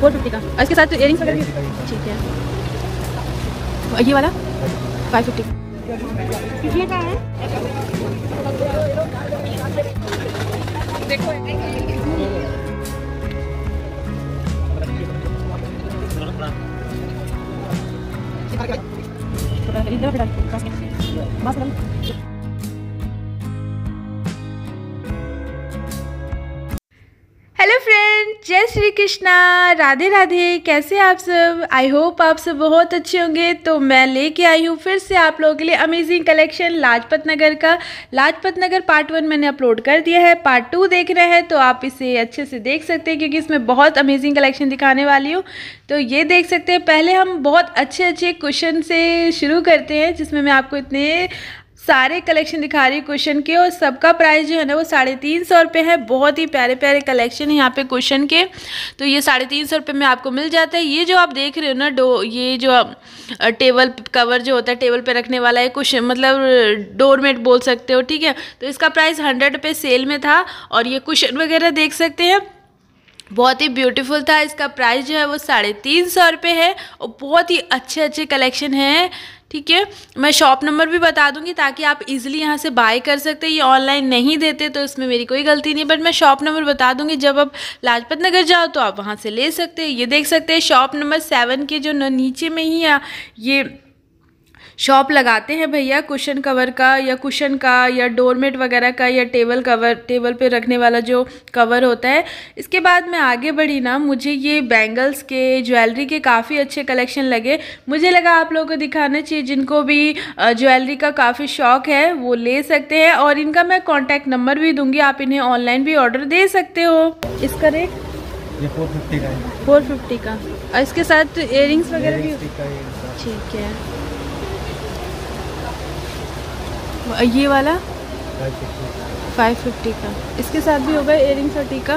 Four fifty का और इसके साथ इयर वगैरह ठीक है ये वाला फाइव फिफ्टी का है देखो इधर जय श्री कृष्णा राधे राधे कैसे आप सब आई होप आप सब बहुत अच्छे होंगे तो मैं लेके आई हूँ फिर से आप लोगों के लिए अमेजिंग कलेक्शन लाजपत नगर का लाजपत नगर पार्ट वन मैंने अपलोड कर दिया है पार्ट टू देख रहे हैं तो आप इसे अच्छे से देख सकते हैं क्योंकि इसमें बहुत अमेजिंग कलेक्शन दिखाने वाली हूँ तो ये देख सकते हैं पहले हम बहुत अच्छे अच्छे क्वेश्चन से शुरू करते हैं जिसमें मैं आपको इतने सारे कलेक्शन दिखा रही क्वेश्चन के और सबका प्राइस जो है ना वो साढ़े तीन सौ रुपये है बहुत ही प्यारे प्यारे कलेक्शन है यहाँ पे क्वेश्चन के तो ये साढ़े तीन सौ रुपये में आपको मिल जाता है ये जो आप देख रहे हो ना डो ये जो टेबल कवर जो होता है टेबल पे रखने वाला है कुशन मतलब डोरमेट बोल सकते हो ठीक है तो इसका प्राइस हंड्रेड रुपये सेल में था और ये कुशन वगैरह देख सकते हैं बहुत ही ब्यूटीफुल था इसका प्राइस जो है वो साढ़े तीन सौ रुपये है और बहुत ही अच्छे अच्छे कलेक्शन हैं ठीक है मैं शॉप नंबर भी बता दूंगी ताकि आप इजीली यहाँ से बाय कर सकते हैं ये ऑनलाइन नहीं देते तो इसमें मेरी कोई गलती नहीं बट मैं शॉप नंबर बता दूंगी जब आप लाजपत नगर जाओ तो आप वहाँ से ले सकते हैं ये देख सकते हैं शॉप नंबर सेवन के जो नीचे में ही ये शॉप लगाते हैं भैया कुशन कवर का या कुशन का या डोरमेट वगैरह का या टेबल कवर टेबल पे रखने वाला जो कवर होता है इसके बाद मैं आगे बढ़ी ना मुझे ये बैंगल्स के ज्वेलरी के काफ़ी अच्छे कलेक्शन लगे मुझे लगा आप लोगों को दिखाना चाहिए जिनको भी ज्वेलरी का काफ़ी शौक है वो ले सकते हैं और इनका मैं कॉन्टैक्ट नंबर भी दूंगी आप इन्हें ऑनलाइन भी ऑर्डर दे सकते हो इसका रेट ये 450 का है 450 का और इसके साथ एयरिंग्स वगैरह भी ठीक है ये वाला फाइव फिफ्टी का इसके साथ भी होगा इयर रिंग्स और टीका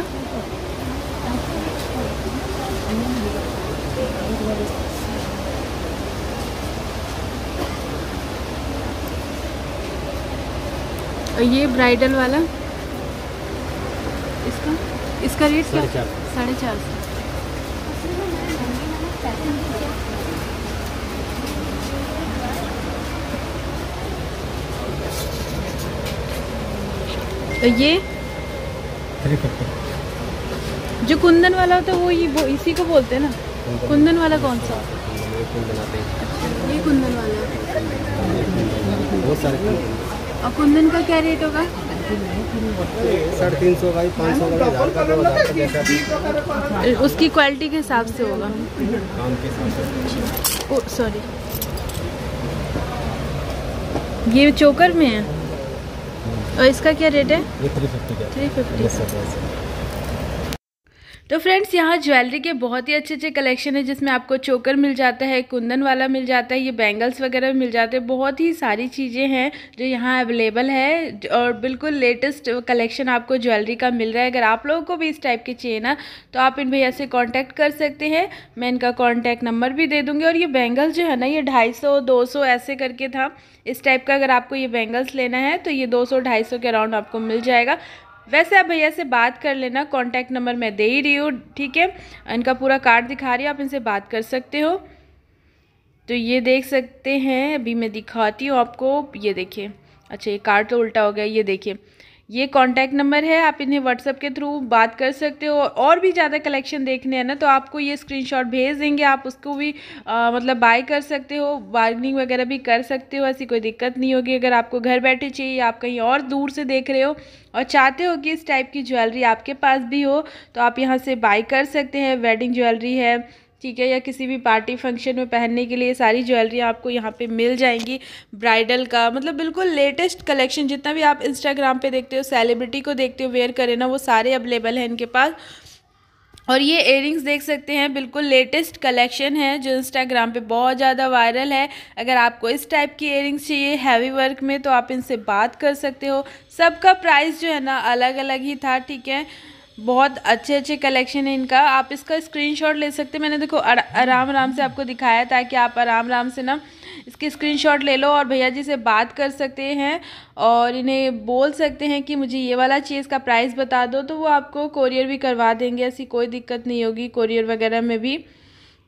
और ये ब्राइडल वाला इसका इसका रेट क्या साढ़े चार सौ और तो ये जो कुंदन वाला होता है वो ये वो इसी को बोलते हैं ना कुंदन वाला कौन सा ये कुंदन अच्छा, वाला और कुंदन का क्या रेट होगा साढ़े तीन सौ पाँच सौ तो उसकी क्वालिटी के हिसाब से होगा सॉरी ये चोकर में है और इसका क्या रेट है थ्री फिफ्टी का थ्री फिफ्टी तो फ्रेंड्स यहाँ ज्वेलरी के बहुत ही अच्छे अच्छे कलेक्शन है जिसमें आपको चोकर मिल जाता है कुंदन वाला मिल जाता है ये बैंगल्स वगैरह मिल जाते हैं बहुत ही सारी चीज़ें हैं जो यहाँ अवेलेबल है और बिल्कुल लेटेस्ट कलेक्शन आपको ज्वेलरी का मिल रहा है अगर आप लोगों को भी इस टाइप की चाहिए ना तो आप इन भैया से कॉन्टैक्ट कर सकते हैं मैं इनका कॉन्टैक्ट नंबर भी दे दूँगी और ये बैंगल्स जो है ना ये ढाई सौ ऐसे करके था इस टाइप का अगर आपको ये बैंगल्स लेना है तो ये दो सौ के अराउंड आपको मिल जाएगा वैसे आप भैया से बात कर लेना कॉन्टैक्ट नंबर मैं दे ही रही हूँ ठीक है इनका पूरा कार्ड दिखा रही हूँ आप इनसे बात कर सकते हो तो ये देख सकते हैं अभी मैं दिखाती हूँ आपको ये देखिए अच्छा ये कार्ड तो उल्टा हो गया ये देखिए ये कॉन्टैक्ट नंबर है आप इन्हें व्हाट्सअप के थ्रू बात कर सकते हो और भी ज़्यादा कलेक्शन देखने हैं ना तो आपको ये स्क्रीनशॉट भेज देंगे आप उसको भी आ, मतलब बाय कर सकते हो बार्गनिंग वगैरह भी कर सकते हो ऐसी कोई दिक्कत नहीं होगी अगर आपको घर बैठे चाहिए आप कहीं और दूर से देख रहे हो और चाहते हो कि इस टाइप की ज्वेलरी आपके पास भी हो तो आप यहाँ से बाई कर सकते हैं वेडिंग ज्वेलरी है ठीक है या किसी भी पार्टी फंक्शन में पहनने के लिए सारी ज्वेलरी आपको यहाँ पे मिल जाएंगी ब्राइडल का मतलब बिल्कुल लेटेस्ट कलेक्शन जितना भी आप इंस्टाग्राम पे देखते हो सेलिब्रिटी को देखते हो वेयर करें ना वो सारे अवेलेबल हैं इनके पास और ये एयरिंग्स देख सकते हैं बिल्कुल लेटेस्ट कलेक्शन है जो इंस्टाग्राम पे बहुत ज़्यादा वायरल है अगर आपको इस टाइप की एयरिंग्स चाहिए हैवी वर्क में तो आप इनसे बात कर सकते हो सबका प्राइस जो है ना अलग अलग ही था ठीक है बहुत अच्छे अच्छे कलेक्शन है इनका आप इसका स्क्रीनशॉट ले सकते हैं मैंने देखो आराम आराम से आपको दिखाया ताकि आप आराम आराम से ना इसके स्क्रीनशॉट ले लो और भैया जी से बात कर सकते हैं और इन्हें बोल सकते हैं कि मुझे ये वाला चीज़ का प्राइस बता दो तो वो आपको कोरियर भी करवा देंगे ऐसी कोई दिक्कत नहीं होगी कोरियर वगैरह में भी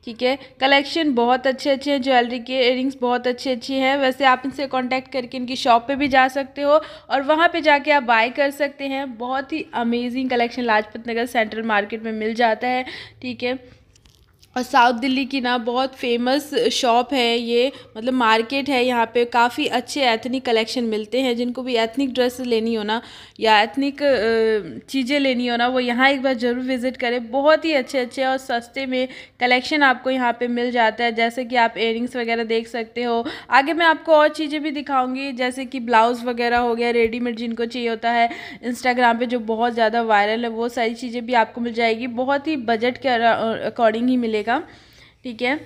ठीक है कलेक्शन बहुत अच्छे अच्छे हैं ज्वेलरी के इयरिंग्स बहुत अच्छी अच्छी हैं वैसे आप इनसे कांटेक्ट करके इनकी शॉप पे भी जा सकते हो और वहाँ पे जाके आप बाय कर सकते हैं बहुत ही amazing collection Lajpat Nagar central market में मिल जाता है ठीक है और साउथ दिल्ली की ना बहुत फेमस शॉप है ये मतलब मार्केट है यहाँ पे काफ़ी अच्छे एथनिक कलेक्शन मिलते हैं जिनको भी एथनिक ड्रेस लेनी हो ना या एथनिक चीज़ें लेनी हो ना वो यहाँ एक बार ज़रूर विज़िट करें बहुत ही अच्छे अच्छे और सस्ते में कलेक्शन आपको यहाँ पे मिल जाता है जैसे कि आप एयरिंग्स वगैरह देख सकते हो आगे मैं आपको और चीज़ें भी दिखाऊँगी जैसे कि ब्लाउज़ वगैरह हो गया रेडीमेड जिनको चाहिए होता है इंस्टाग्राम पर जो बहुत ज़्यादा वायरल है वो सारी चीज़ें भी आपको मिल जाएगी बहुत ही बजट के अकॉर्डिंग ही मिलेगा लीजिएगा ठीक है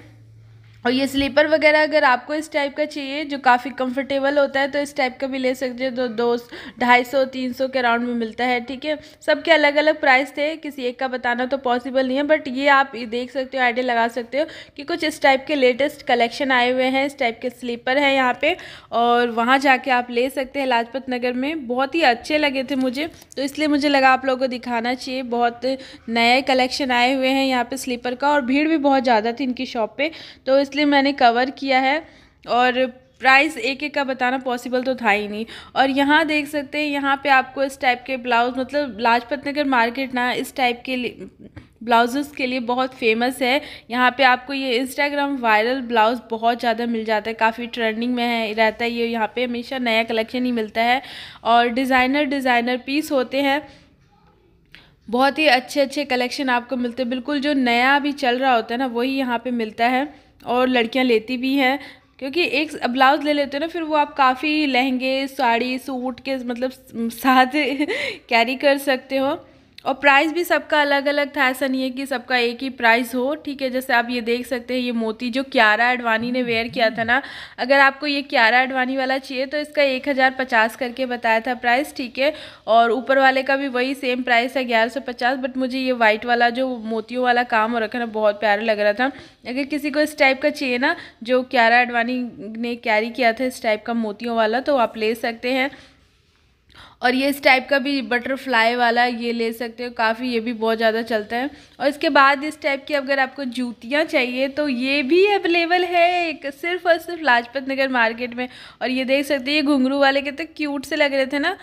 और ये स्लीपर वगैरह अगर आपको इस टाइप का चाहिए जो काफ़ी कंफर्टेबल होता है तो इस टाइप का भी ले सकते हो तो दो ढाई सौ तीन सौ के राउंड में मिलता है ठीक है सबके अलग अलग प्राइस थे किसी एक का बताना तो पॉसिबल नहीं है बट ये आप देख सकते हो आइडिया लगा सकते हो कि कुछ इस टाइप के लेटेस्ट कलेक्शन आए हुए हैं इस टाइप के स्लीपर हैं यहाँ पर और वहाँ जाके आप ले सकते हैं लाजपत नगर में बहुत ही अच्छे लगे थे मुझे तो इसलिए मुझे लगा आप लोगों को दिखाना चाहिए बहुत नए कलेक्शन आए हुए हैं यहाँ पर स्लीपर का और भीड़ भी बहुत ज़्यादा थी इनकी शॉप पर तो इसलिए मैंने कवर किया है और प्राइस एक एक का बताना पॉसिबल तो था ही नहीं और यहाँ देख सकते हैं यहाँ पे आपको इस टाइप के ब्लाउज़ मतलब लाजपत नगर मार्केट ना इस टाइप के लिए ब्लाउज़ के लिए बहुत फेमस है यहाँ पे आपको ये इंस्टाग्राम वायरल ब्लाउज़ बहुत ज़्यादा मिल जाता है काफ़ी ट्रेंडिंग में है रहता है ये यहाँ पे हमेशा नया कलेक्शन ही मिलता है और डिज़ाइनर डिज़ाइनर पीस होते हैं बहुत ही अच्छे अच्छे कलेक्शन आपको मिलते हैं बिल्कुल जो नया अभी चल रहा होता है ना वही यहाँ पर मिलता है और लड़कियाँ लेती भी हैं क्योंकि एक ब्लाउज़ ले लेते हो ना फिर वो आप काफ़ी लहंगे साड़ी सूट के मतलब साथ कैरी कर सकते हो और प्राइस भी सबका अलग अलग था ऐसा नहीं है कि सबका एक ही प्राइस हो ठीक है जैसे आप ये देख सकते हैं ये मोती जो क्यारा अडवानी ने वेयर किया था ना अगर आपको ये क्यारा अडवानी वाला चाहिए तो इसका एक हज़ार पचास करके बताया था प्राइस ठीक है और ऊपर वाले का भी वही सेम प्राइस है ग्यारह सौ पचास बट मुझे ये वाइट वाला जो मोतियों वाला काम हो रखा ना बहुत प्यारा लग रहा था अगर किसी को इस टाइप का चाहिए ना जो क्यारा अडवानी ने कैरी किया था इस टाइप का मोतियों वाला तो आप ले सकते हैं और ये इस टाइप का भी बटरफ्लाई वाला ये ले सकते हो काफ़ी ये भी बहुत ज़्यादा चलता है और इसके बाद इस टाइप की अगर आपको जूतियाँ चाहिए तो ये भी अवेलेबल है एक सिर्फ और सिर्फ लाजपत नगर मार्केट में और ये देख सकते हैं ये घुंघरू वाले कितने तो क्यूट से लग रहे थे ना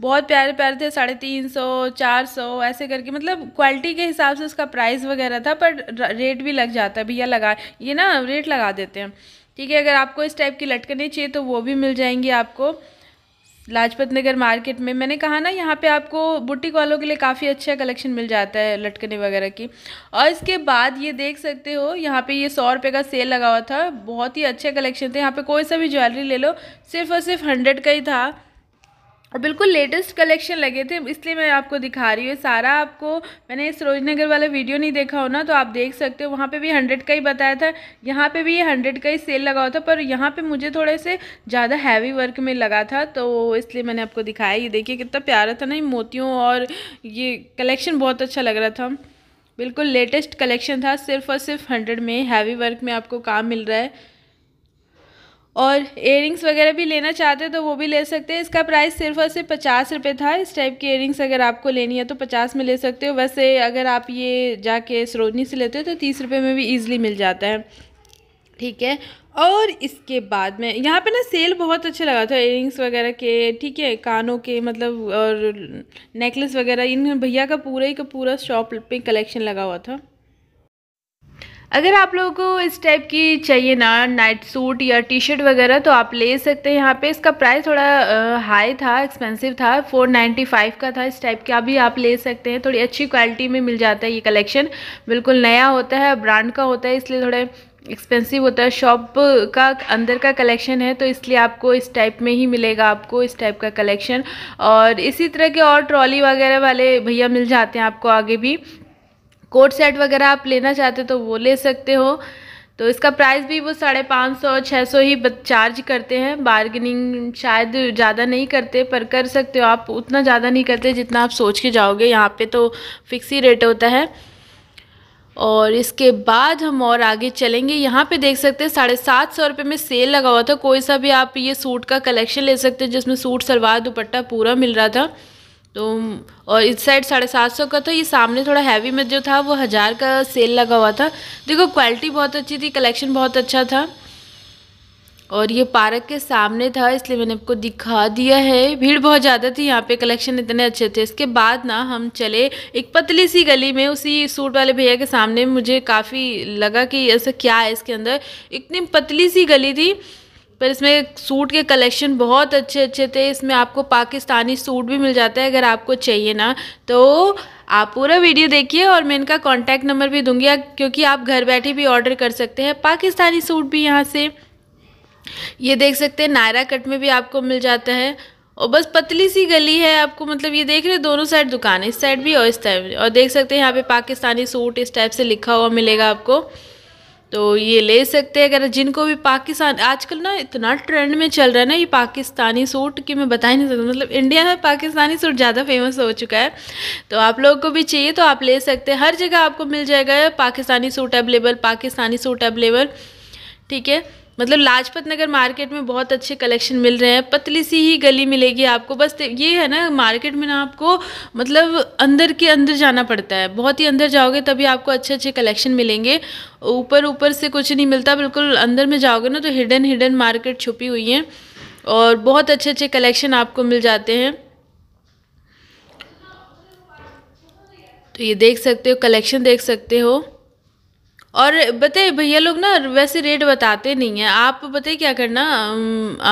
बहुत प्यारे प्यारे थे साढ़े तीन सौ चार सौ ऐसे करके मतलब क्वालिटी के हिसाब से उसका प्राइस वगैरह था पर रेट भी लग जाता है भैया लगा ये ना रेट लगा देते हैं ठीक है अगर आपको इस टाइप की लटकने चाहिए तो वो भी मिल जाएंगी आपको लाजपत नगर मार्केट में मैंने कहा ना यहाँ पे आपको बुटीक वालों के लिए काफ़ी अच्छा कलेक्शन मिल जाता है लटकने वगैरह की और इसके बाद ये देख सकते हो यहाँ पे ये सौ रुपये का सेल लगा हुआ था बहुत ही अच्छे कलेक्शन थे यहाँ पे कोई सा भी ज्वेलरी ले लो सिर्फ और सिर्फ हंड्रेड का ही था और बिल्कुल लेटेस्ट कलेक्शन लगे थे इसलिए मैं आपको दिखा रही हूँ सारा आपको मैंने सरोजनगर वाला वीडियो नहीं देखा हो ना तो आप देख सकते हो वहाँ पे भी हंड्रेड का ही बताया था यहाँ पे भी ये हंड्रेड का ही सेल लगा हुआ था पर यहाँ पे मुझे थोड़े से ज़्यादा हैवी वर्क में लगा था तो इसलिए मैंने आपको दिखाया ये देखिए कितना प्यारा था ना ये मोतियों और ये कलेक्शन बहुत अच्छा लग रहा था बिल्कुल लेटेस्ट कलेक्शन था सिर्फ और सिर्फ हंड्रेड में हैवी वर्क में आपको काम मिल रहा है और एयरिंग्स वगैरह भी लेना चाहते हैं तो वो भी ले सकते हैं इसका प्राइस सिर्फ और सिर्फ पचास रुपये था इस टाइप की एयरिंग्स अगर आपको लेनी है तो पचास में ले सकते हो वैसे अगर आप ये जाके सरोजनी से लेते हो तो तीस रुपये में भी ईजिली मिल जाता है ठीक है और इसके बाद में यहाँ पे ना सेल बहुत अच्छा लगा था एयरिंग्स वगैरह के ठीक है कानों के मतलब और नेकलेस वगैरह इन भैया का पूरा ही का पूरा शॉप पे कलेक्शन लगा हुआ था अगर आप लोगों को इस टाइप की चाहिए ना नाइट सूट या टी शर्ट वगैरह तो आप ले सकते हैं यहाँ पे इसका प्राइस थोड़ा हाई था एक्सपेंसिव था 495 का था इस टाइप का भी आप ले सकते हैं थोड़ी अच्छी क्वालिटी में मिल जाता है ये कलेक्शन बिल्कुल नया होता है ब्रांड का होता है इसलिए थोड़े एक्सपेंसिव होता है शॉप का अंदर का कलेक्शन है तो इसलिए आपको इस टाइप में ही मिलेगा आपको इस टाइप का कलेक्शन और इसी तरह के और ट्रॉली वगैरह वाले भैया मिल जाते हैं आपको आगे भी कोट सेट वगैरह आप लेना चाहते हो तो वो ले सकते हो तो इसका प्राइस भी वो साढ़े पाँच सौ छः सौ ही चार्ज करते हैं बार्गेनिंग शायद ज़्यादा नहीं करते पर कर सकते हो आप उतना ज़्यादा नहीं करते जितना आप सोच के जाओगे यहाँ पे तो फिक्स ही रेट होता है और इसके बाद हम और आगे चलेंगे यहाँ पे देख सकते हैं साढ़े सात सौ रुपये में सेल लगा हुआ था कोई सा भी आप ये सूट का कलेक्शन ले सकते हैं जिसमें सूट सलवार दुपट्टा पूरा मिल रहा था तो और इस साइड साढ़े सात सौ का था ये सामने थोड़ा हैवी में जो था वो हज़ार का सेल लगा हुआ था देखो क्वालिटी बहुत अच्छी थी कलेक्शन बहुत अच्छा था और ये पार्क के सामने था इसलिए मैंने आपको दिखा दिया है भीड़ बहुत ज़्यादा थी यहाँ पे कलेक्शन इतने अच्छे थे इसके बाद ना हम चले एक पतली सी गली में उसी सूट वाले भैया के सामने मुझे काफ़ी लगा कि ऐसा क्या है इसके अंदर इतनी पतली सी गली थी पर इसमें सूट के कलेक्शन बहुत अच्छे अच्छे थे इसमें आपको पाकिस्तानी सूट भी मिल जाता है अगर आपको चाहिए ना तो आप पूरा वीडियो देखिए और मैं इनका कॉन्टैक्ट नंबर भी दूंगी क्योंकि आप घर बैठे भी ऑर्डर कर सकते हैं पाकिस्तानी सूट भी यहाँ से ये देख सकते हैं नायरा कट में भी आपको मिल जाता है और बस पतली सी गली है आपको मतलब ये देख रहे दोनों साइड दुकान है इस साइड भी और इस टाइप और देख सकते हैं यहाँ पे पाकिस्तानी सूट इस टाइप से लिखा हुआ मिलेगा आपको तो ये ले सकते हैं अगर जिनको भी पाकिस्तान आजकल ना इतना ट्रेंड में चल रहा है ना ये पाकिस्तानी सूट कि मैं बता ही नहीं सकता मतलब इंडिया में पाकिस्तानी सूट ज़्यादा फेमस हो चुका है तो आप लोगों को भी चाहिए तो आप ले सकते हैं हर जगह आपको मिल जाएगा Pakistani suit available Pakistani suit available ठीक है मतलब लाजपत नगर मार्केट में बहुत अच्छे कलेक्शन मिल रहे हैं पतली सी ही गली मिलेगी आपको बस ये है ना मार्केट में ना आपको मतलब अंदर के अंदर जाना पड़ता है बहुत ही अंदर जाओगे तभी आपको अच्छे अच्छे कलेक्शन मिलेंगे ऊपर ऊपर से कुछ नहीं मिलता बिल्कुल अंदर में जाओगे ना तो हिडन हिडन मार्केट छुपी हुई है और बहुत अच्छे अच्छे कलेक्शन आपको मिल जाते हैं तो ये देख सकते हो कलेक्शन देख सकते हो और बताए भैया लोग ना वैसे रेट बताते नहीं हैं आप बताइए क्या करना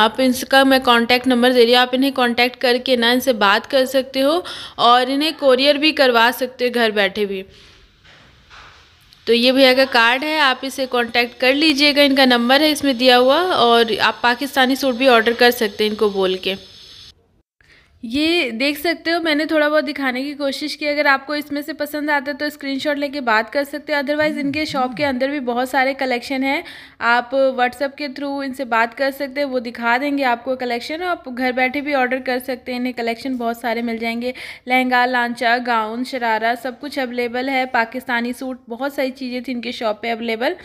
आप इसका मैं कांटेक्ट नंबर दे रही हूँ आप इन्हें कांटेक्ट करके ना इनसे बात कर सकते हो और इन्हें कोरियर भी करवा सकते हो घर बैठे भी तो ये भैया का कार्ड है आप इसे कांटेक्ट कर लीजिएगा इनका नंबर है इसमें दिया हुआ और आप पाकिस्तानी सूट भी ऑर्डर कर सकते हैं इनको बोल के ये देख सकते हो मैंने थोड़ा बहुत दिखाने की कोशिश की अगर आपको इसमें से पसंद आता है तो स्क्रीनशॉट लेके बात कर सकते हो अदरवाइज़ हम्म, इनके शॉप हम्म। के अंदर भी बहुत सारे कलेक्शन हैं आप व्हाट्सअप के थ्रू इनसे बात कर सकते हो वो दिखा देंगे आपको कलेक्शन आप घर बैठे भी ऑर्डर कर सकते हैं इन्हें कलेक्शन बहुत सारे मिल जाएंगे लहंगा लांचा गाउन शरारा सब कुछ अवेलेबल है पाकिस्तानी सूट बहुत सारी चीज़ें थी इनके शॉप पर अवेलेबल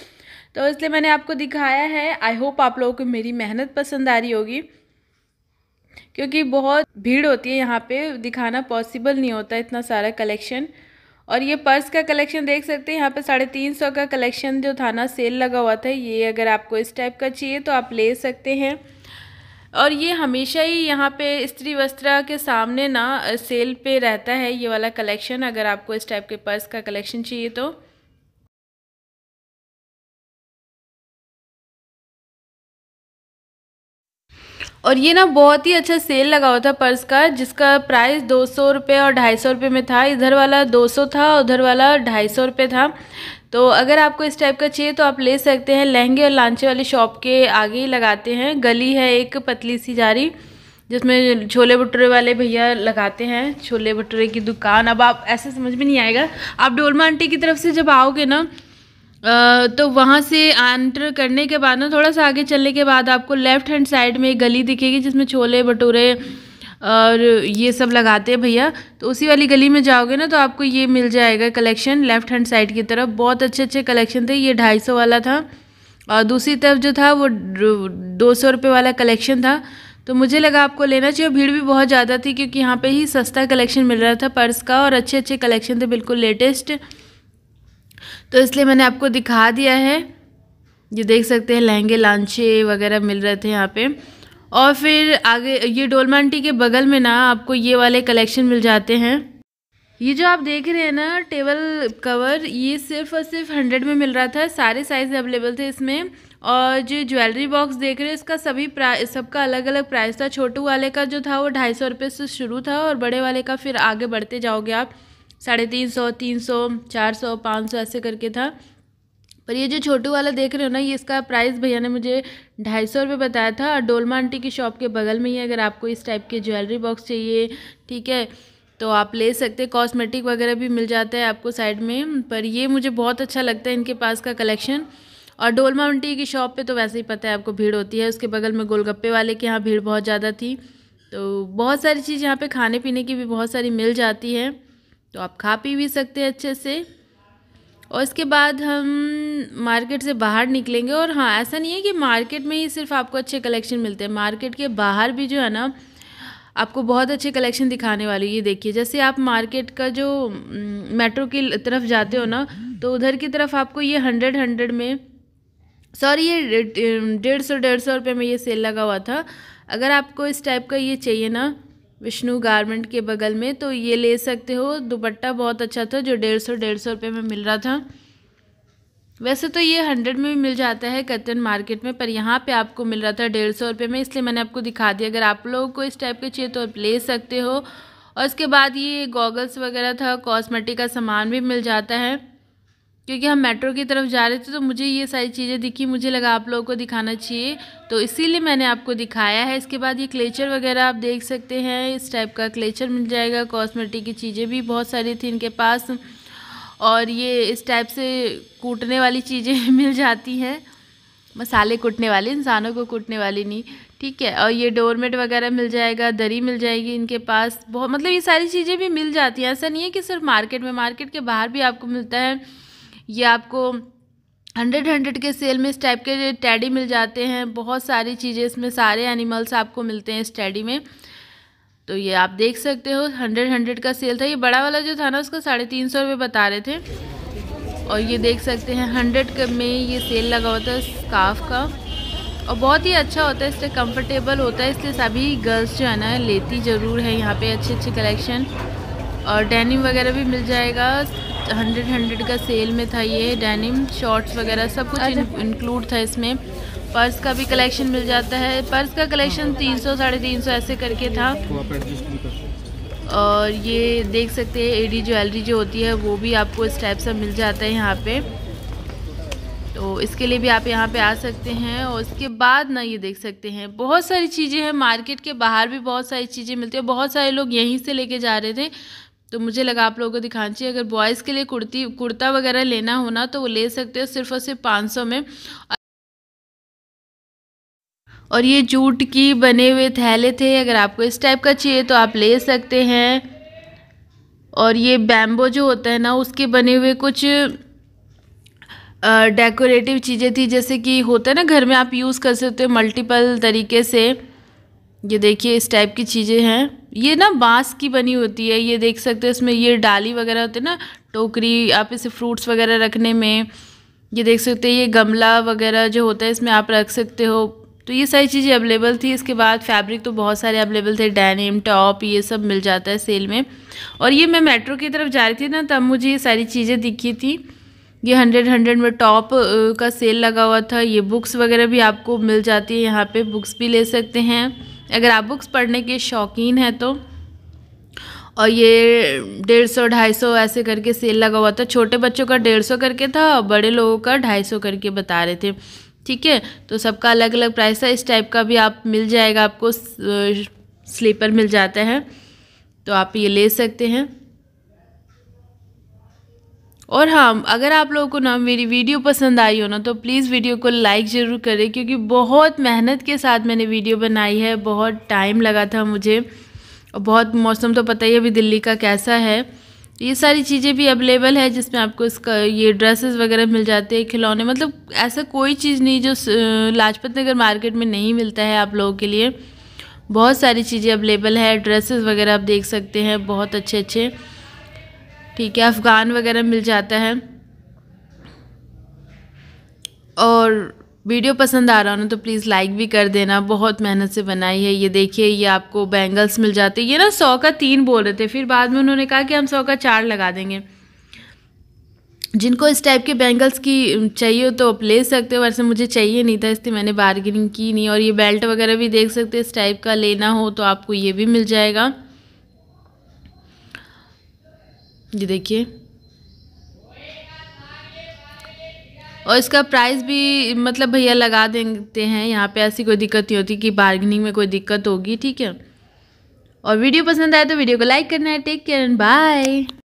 तो इसलिए मैंने आपको दिखाया है आई होप आप लोगों को मेरी मेहनत पसंद आ रही होगी क्योंकि बहुत भीड़ होती है यहाँ पे दिखाना पॉसिबल नहीं होता इतना सारा कलेक्शन और ये पर्स का कलेक्शन देख सकते हैं यहाँ पे साढ़े तीन सौ का कलेक्शन जो था ना सेल लगा हुआ था ये अगर आपको इस टाइप का चाहिए तो आप ले सकते हैं और ये हमेशा ही यहाँ पे स्त्री वस्त्रा के सामने ना सेल पे रहता है ये वाला कलेक्शन अगर आपको इस टाइप के पर्स का कलेक्शन चाहिए तो और ये ना बहुत ही अच्छा सेल लगा हुआ था पर्स का जिसका प्राइस दो सौ रुपये और ढाई सौ रुपये में था इधर वाला दो सौ था उधर वाला ढाई सौ रुपये था तो अगर आपको इस टाइप का चाहिए तो आप ले सकते हैं लहंगे और लांचे वाली शॉप के आगे ही लगाते हैं गली है एक पतली सी जारी जिसमें छोले भटूरे वाले भैया लगाते हैं छोले भटूरे की दुकान अब आप ऐसे समझ में नहीं आएगा आप डोलमा आंटी की तरफ से जब आओगे ना तो वहाँ से एंटर करने के बाद ना थोड़ा सा आगे चलने के बाद आपको लेफ़्ट हैंड साइड में एक गली दिखेगी जिसमें छोले भटूरे और ये सब लगाते हैं भैया तो उसी वाली गली में जाओगे ना तो आपको ये मिल जाएगा कलेक्शन लेफ़्ट हैंड साइड की तरफ बहुत अच्छे अच्छे कलेक्शन थे ये ढाई सौ वाला था और दूसरी तरफ जो था वो दो सौ रुपये वाला कलेक्शन था तो मुझे लगा आपको लेना चाहिए भीड़ भी बहुत ज़्यादा थी क्योंकि यहाँ पर ही सस्ता कलेक्शन मिल रहा था पर्स का और अच्छे अच्छे कलेक्शन थे बिल्कुल लेटेस्ट तो इसलिए मैंने आपको दिखा दिया है ये देख सकते हैं लहंगे लांचे वगैरह मिल रहे थे यहाँ पे और फिर आगे ये डोलमांटी के बगल में ना आपको ये वाले कलेक्शन मिल जाते हैं ये जो आप देख रहे हैं ना टेबल कवर ये सिर्फ और सिर्फ हंड्रेड में मिल रहा था सारे साइज़ अवेलेबल थे इसमें और जो ज्वेलरी बॉक्स देख रहे हैं इसका सभी प्राइस सबका अलग अलग प्राइस था छोटू वाले का जो था वो ढाई सौ रुपये से शुरू था और बड़े वाले का फिर आगे बढ़ते जाओगे आप साढ़े तीन सौ तीन सौ चार सौ पाँच सौ ऐसे करके था पर ये जो छोटू वाला देख रहे हो ना ये इसका प्राइस भैया ने मुझे ढाई सौ रुपये बताया था और डोलमा आंटी की शॉप के बगल में ही अगर आपको इस टाइप के ज्वेलरी बॉक्स चाहिए ठीक है तो आप ले सकते हैं कॉस्मेटिक वगैरह भी मिल जाता है आपको साइड में पर ये मुझे बहुत अच्छा लगता है इनके पास का कलेक्शन और डोलमा आंटी की शॉप पर तो वैसे ही पता है आपको भीड़ होती है उसके बगल में गोलगप्पे वाले के यहाँ भीड़ बहुत ज़्यादा थी तो बहुत सारी चीज़ यहाँ पे खाने पीने की भी बहुत सारी मिल जाती है तो आप खा पी भी सकते हैं अच्छे से और इसके बाद हम मार्केट से बाहर निकलेंगे और हाँ ऐसा नहीं है कि मार्केट में ही सिर्फ आपको अच्छे कलेक्शन मिलते हैं मार्केट के बाहर भी जो है ना आपको बहुत अच्छे कलेक्शन दिखाने वाली ये देखिए जैसे आप मार्केट का जो मेट्रो की तरफ जाते हो ना तो उधर की तरफ आपको ये हंड्रेड हंड्रेड में सॉरी ये डेढ़ सौ डेढ़ सौ रुपये में ये सेल लगा हुआ था अगर आपको इस टाइप का ये चाहिए ना विष्णु गारमेंट के बगल में तो ये ले सकते हो दुपट्टा बहुत अच्छा था जो डेढ़ सौ डेढ़ सौ रुपये में मिल रहा था वैसे तो ये हंड्रेड में भी मिल जाता है कतन मार्केट में पर यहाँ पे आपको मिल रहा था डेढ़ सौ रुपये में इसलिए मैंने आपको दिखा दिया अगर आप लोगों को इस टाइप के चाहिए तो आप ले सकते हो और इसके बाद ये गॉगल्स वगैरह था कॉस्मेटिक का सामान भी मिल जाता है क्योंकि हम मेट्रो की तरफ जा रहे थे तो मुझे ये सारी चीज़ें दिखी मुझे लगा आप लोगों को दिखाना चाहिए तो इसीलिए मैंने आपको दिखाया है इसके बाद ये क्लेचर वगैरह आप देख सकते हैं इस टाइप का क्लेचर मिल जाएगा कॉस्मेटिक की चीज़ें भी बहुत सारी थी इनके पास और ये इस टाइप से कूटने वाली चीज़ें मिल जाती हैं मसाले कूटने वाले इंसानों को कूटने वाली नहीं ठीक है और ये डोरमेट वगैरह मिल जाएगा दरी मिल जाएगी इनके पास बहुत मतलब ये सारी चीज़ें भी मिल जाती हैं ऐसा नहीं है कि सिर्फ मार्केट में मार्केट के बाहर भी आपको मिलता है ये आपको हंड्रेड हंड्रेड के सेल में इस टाइप के टैडी मिल जाते हैं बहुत सारी चीज़ें इसमें सारे एनिमल्स आपको मिलते हैं इस टैडी में तो ये आप देख सकते हो हंड्रेड हंड्रेड का सेल था ये बड़ा वाला जो था ना उसका साढ़े तीन सौ रुपये बता रहे थे और ये देख सकते हैं हंड्रेड में ये सेल लगा हुआ था स्काफ का और बहुत ही अच्छा होता है इसलिए कंफर्टेबल होता है इसलिए सभी गर्ल्स जो है ना लेती ज़रूर है यहाँ पर अच्छे अच्छे कलेक्शन और डेनिम वगैरह भी मिल जाएगा हंड्रेड हंड्रेड का सेल में था ये डेनिम शॉर्ट्स वगैरह सब कुछ अच्छा। इंक्लूड था इसमें पर्स का भी कलेक्शन मिल जाता है पर्स का कलेक्शन तीन सौ साढ़े तीन सौ ऐसे करके था और ये देख सकते हैं एडी ज्वेलरी जो होती है वो भी आपको इस टाइप से मिल जाता है यहाँ पे तो इसके लिए भी आप यहाँ पे आ सकते हैं और उसके बाद ना ये देख सकते हैं बहुत सारी चीज़ें हैं मार्केट के बाहर भी बहुत सारी चीज़ें मिलती है बहुत सारे लोग यहीं से लेके जा रहे थे तो मुझे लगा आप लोगों को दिखाना चाहिए अगर बॉयज़ के लिए कुर्ती कुर्ता वगैरह लेना हो ना तो वो ले सकते हो सिर्फ और सिर्फ पाँच सौ में और ये जूट की बने हुए थैले थे अगर आपको इस टाइप का चाहिए तो आप ले सकते हैं और ये बैम्बो जो होता है ना उसके बने हुए कुछ डेकोरेटिव चीज़ें थी जैसे कि होता है ना घर में आप यूज़ कर सकते हो मल्टीपल तरीके से ये देखिए इस टाइप की चीज़ें हैं ये ना बांस की बनी होती है ये देख सकते हो इसमें ये डाली वगैरह होती है ना टोकरी आप इसे फ्रूट्स वगैरह रखने में ये देख सकते हैं ये गमला वगैरह जो होता है इसमें आप रख सकते हो तो ये सारी चीज़ें अवेलेबल थी इसके बाद फैब्रिक तो बहुत सारे अवेलेबल थे डैनिम टॉप ये सब मिल जाता है सेल में और ये मैं मेट्रो की तरफ जा रही थी ना तब मुझे ये सारी चीज़ें दिखी थी ये हंड्रेड हंड्रेड में टॉप का सेल लगा हुआ था ये बुक्स वगैरह भी आपको मिल जाती है यहाँ पे बुक्स भी ले सकते हैं अगर आप बुक्स पढ़ने के शौकीन हैं तो और ये डेढ़ सौ ढाई सौ ऐसे करके सेल लगा हुआ था छोटे बच्चों का डेढ़ सौ करके था और बड़े लोगों का ढाई सौ करके बता रहे थे ठीक है तो सबका अलग अलग प्राइस है इस टाइप का भी आप मिल जाएगा आपको स्लीपर मिल जाता है तो आप ये ले सकते हैं और हाँ अगर आप लोगों को ना मेरी वीडियो पसंद आई हो ना तो प्लीज़ वीडियो को लाइक ज़रूर करें क्योंकि बहुत मेहनत के साथ मैंने वीडियो बनाई है बहुत टाइम लगा था मुझे और बहुत मौसम तो पता ही अभी दिल्ली का कैसा है ये सारी चीज़ें भी अवेलेबल है जिसमें आपको इसका ये ड्रेसेस वगैरह मिल जाते हैं खिलौने मतलब ऐसा कोई चीज़ नहीं जो लाजपत नगर मार्केट में नहीं मिलता है आप लोगों के लिए बहुत सारी चीज़ें अवेलेबल है ड्रेसेस वगैरह आप देख सकते हैं बहुत अच्छे अच्छे ठीक है अफ़गान वगैरह मिल जाता है और वीडियो पसंद आ रहा हो ना तो प्लीज़ लाइक भी कर देना बहुत मेहनत से बनाई है ये देखिए ये आपको बैंगल्स मिल जाते ये ना सौ का तीन बोल रहे थे फिर बाद में उन्होंने कहा कि हम सौ का चार लगा देंगे जिनको इस टाइप के बैंगल्स की चाहिए हो तो आप ले सकते हो वैसे मुझे चाहिए नहीं था इसलिए मैंने बार्गेनिंग की नहीं और ये बेल्ट वगैरह भी देख सकते इस टाइप का लेना हो तो आपको ये भी मिल जाएगा ये देखिए और इसका प्राइस भी मतलब भैया लगा देते हैं यहाँ पे ऐसी कोई दिक्कत नहीं होती कि बार्गेनिंग में कोई दिक्कत होगी ठीक है और वीडियो पसंद आए तो वीडियो को लाइक करना है टेक केयर एंड बाय